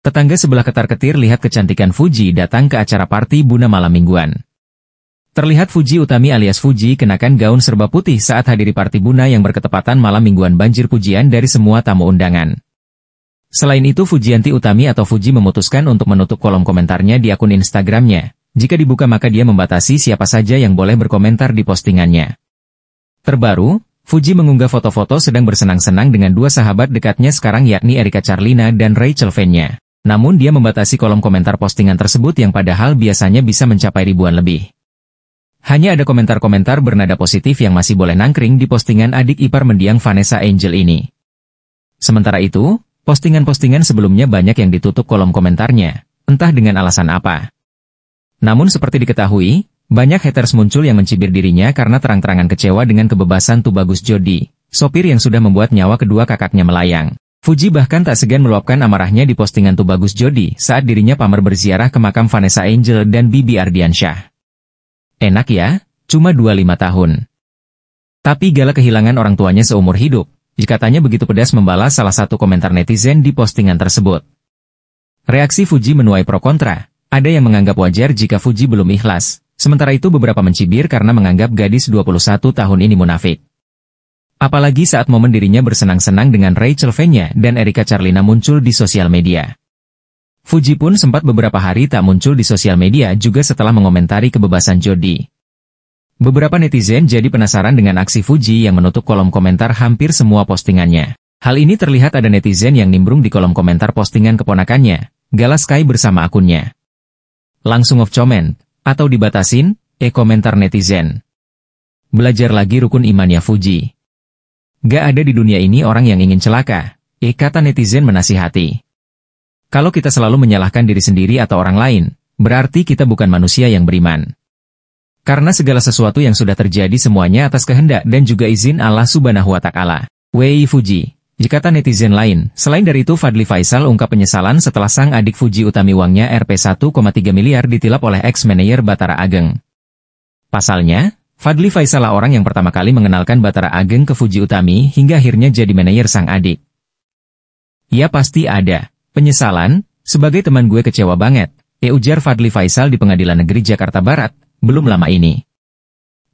Tetangga sebelah ketar-ketir lihat kecantikan Fuji datang ke acara party Buna malam mingguan. Terlihat Fuji Utami alias Fuji kenakan gaun serba putih saat hadiri party Buna yang berketepatan malam mingguan banjir pujian dari semua tamu undangan. Selain itu Fujianti Utami atau Fuji memutuskan untuk menutup kolom komentarnya di akun Instagramnya. Jika dibuka maka dia membatasi siapa saja yang boleh berkomentar di postingannya. Terbaru, Fuji mengunggah foto-foto sedang bersenang-senang dengan dua sahabat dekatnya sekarang yakni Erika Charlina dan Rachel Fenya. Namun dia membatasi kolom komentar postingan tersebut yang padahal biasanya bisa mencapai ribuan lebih. Hanya ada komentar-komentar bernada positif yang masih boleh nangkring di postingan adik ipar mendiang Vanessa Angel ini. Sementara itu, postingan-postingan sebelumnya banyak yang ditutup kolom komentarnya, entah dengan alasan apa. Namun seperti diketahui, banyak haters muncul yang mencibir dirinya karena terang-terangan kecewa dengan kebebasan Tubagus Jody, sopir yang sudah membuat nyawa kedua kakaknya melayang. Fuji bahkan tak segan meluapkan amarahnya di postingan Tubagus Jody saat dirinya pamer berziarah ke makam Vanessa Angel dan Bibi Ardiansyah. Enak ya, cuma 25 tahun. Tapi Gala kehilangan orang tuanya seumur hidup, katanya begitu pedas membalas salah satu komentar netizen di postingan tersebut. Reaksi Fuji menuai pro kontra, ada yang menganggap wajar jika Fuji belum ikhlas, sementara itu beberapa mencibir karena menganggap gadis 21 tahun ini munafik. Apalagi saat momen dirinya bersenang-senang dengan Rachel Fenya dan Erika Charlina muncul di sosial media. Fuji pun sempat beberapa hari tak muncul di sosial media juga setelah mengomentari kebebasan Jody. Beberapa netizen jadi penasaran dengan aksi Fuji yang menutup kolom komentar hampir semua postingannya. Hal ini terlihat ada netizen yang nimbrung di kolom komentar postingan keponakannya, Galas Kai bersama akunnya. Langsung off comment, atau dibatasin, e-komentar eh netizen. Belajar lagi rukun imannya Fuji. Gak ada di dunia ini orang yang ingin celaka, eh kata netizen menasihati. Kalau kita selalu menyalahkan diri sendiri atau orang lain, berarti kita bukan manusia yang beriman. Karena segala sesuatu yang sudah terjadi semuanya atas kehendak dan juga izin Allah subhanahu wa ta'ala. Wei Fuji, jikata netizen lain, selain dari itu Fadli Faisal ungkap penyesalan setelah sang adik Fuji Utami uangnya Rp1,3 miliar ditilap oleh ex-manajer Batara Ageng. Pasalnya, Fadli lah orang yang pertama kali mengenalkan Batara Ageng ke Fuji Utami hingga akhirnya jadi manajer sang adik. Ya pasti ada. Penyesalan, sebagai teman gue kecewa banget. Ya ujar Fadli Faisal di Pengadilan Negeri Jakarta Barat, belum lama ini.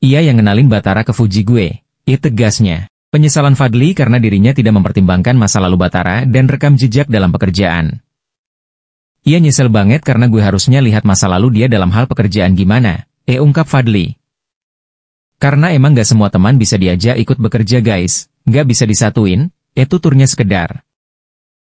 Ia yang ngenalin Batara ke Fuji gue. Ya tegasnya. Penyesalan Fadli karena dirinya tidak mempertimbangkan masa lalu Batara dan rekam jejak dalam pekerjaan. Ia nyesel banget karena gue harusnya lihat masa lalu dia dalam hal pekerjaan gimana. Eh ungkap Fadli. Karena emang gak semua teman bisa diajak ikut bekerja guys, gak bisa disatuin, itu turnya sekedar.